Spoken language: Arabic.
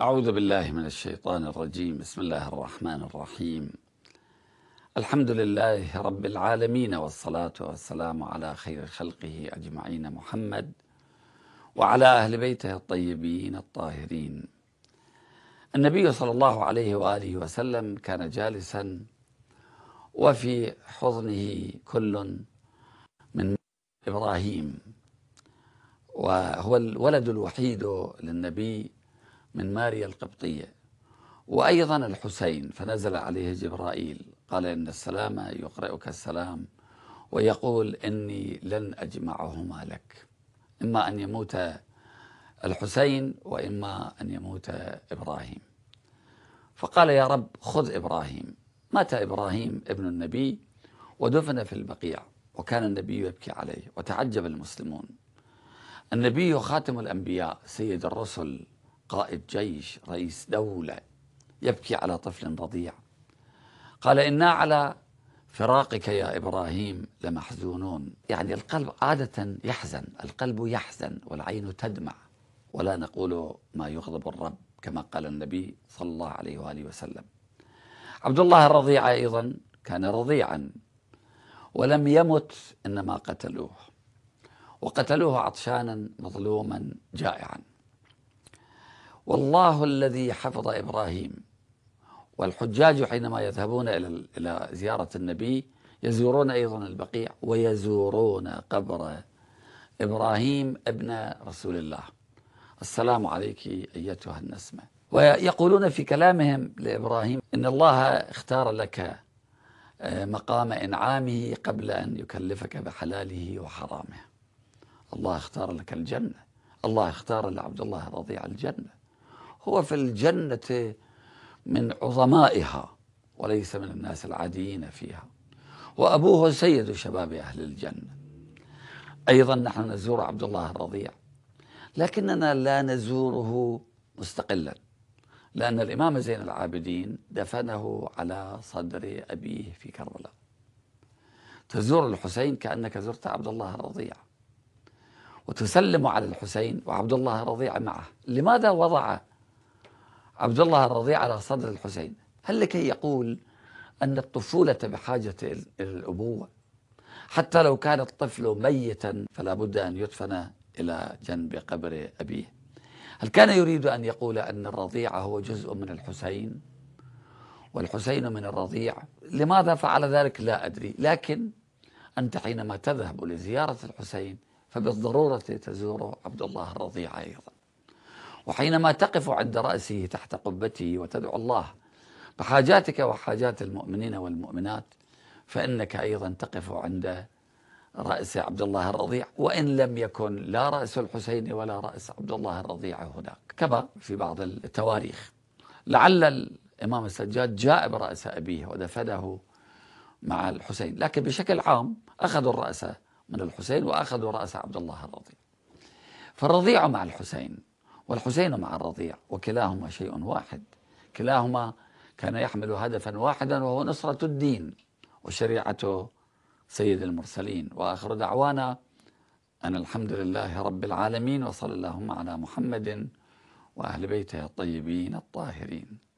أعوذ بالله من الشيطان الرجيم بسم الله الرحمن الرحيم الحمد لله رب العالمين والصلاة والسلام على خير خلقه أجمعين محمد وعلى أهل بيته الطيبين الطاهرين النبي صلى الله عليه وآله وسلم كان جالسا وفي حضنه كل من إبراهيم وهو الولد الوحيد للنبي من ماريا القبطية وأيضا الحسين فنزل عليه جبرائيل قال إن السلام يقرئك السلام ويقول إني لن أجمعهما لك إما أن يموت الحسين وإما أن يموت إبراهيم فقال يا رب خذ إبراهيم مات إبراهيم ابن النبي ودفن في البقيع وكان النبي يبكي عليه وتعجب المسلمون النبي خاتم الأنبياء سيد الرسل قائد جيش رئيس دولة يبكي على طفل رضيع قال إنا على فراقك يا إبراهيم لمحزونون يعني القلب عادة يحزن القلب يحزن والعين تدمع ولا نقول ما يغضب الرب كما قال النبي صلى الله عليه وآله وسلم عبد الله الرضيع أيضا كان رضيعا ولم يمت إنما قتلوه وقتلوه عطشانا مظلوما جائعا والله الذي حفظ إبراهيم والحجاج حينما يذهبون إلى إلى زيارة النبي يزورون أيضا البقيع ويزورون قبر إبراهيم ابن رسول الله السلام عليك أيتها النسمة ويقولون في كلامهم لإبراهيم إن الله اختار لك آه، مقام إنعامه قبل أن يكلفك بحلاله وحرامه الله اختار لك الجنة الله اختار لعبد الله رضيع الجنة هو في الجنة من عظمائها وليس من الناس العاديين فيها وأبوه سيد شباب أهل الجنة أيضا نحن نزور عبد الله الرضيع لكننا لا نزوره مستقلا لأن الإمام زين العابدين دفنه على صدر أبيه في كربلاء تزور الحسين كأنك زرت عبد الله الرضيع وتسلم على الحسين وعبد الله الرضيع معه لماذا وضع عبد الله الرضيع على صدر الحسين هل لكي يقول أن الطفولة بحاجة إلى الأبوة حتى لو كان الطفل ميتا فلا بد أن يدفن إلى جنب قبر أبيه هل كان يريد أن يقول أن الرضيع هو جزء من الحسين والحسين من الرضيع لماذا فعل ذلك لا أدري لكن أنت حينما تذهب لزيارة الحسين فبالضرورة تزور عبد الله الرضيع أيضا وحينما تقف عند رأسه تحت قبته وتدعو الله بحاجاتك وحاجات المؤمنين والمؤمنات فإنك أيضا تقف عند رأس عبد الله الرضيع وإن لم يكن لا رأس الحسين ولا رأس عبد الله الرضيع هناك كما في بعض التواريخ لعل الإمام السجاد جاء برأس أبيه ودفنه مع الحسين لكن بشكل عام أخذوا الرأس من الحسين وأخذوا رأس عبد الله الرضيع فالرضيع مع الحسين والحسين مع الرضيع وكلاهما شيء واحد كلاهما كان يحمل هدفا واحدا وهو نصرة الدين وشريعة سيد المرسلين وآخر دعوانا أن الحمد لله رب العالمين وصلى اللهم على محمد وأهل بيته الطيبين الطاهرين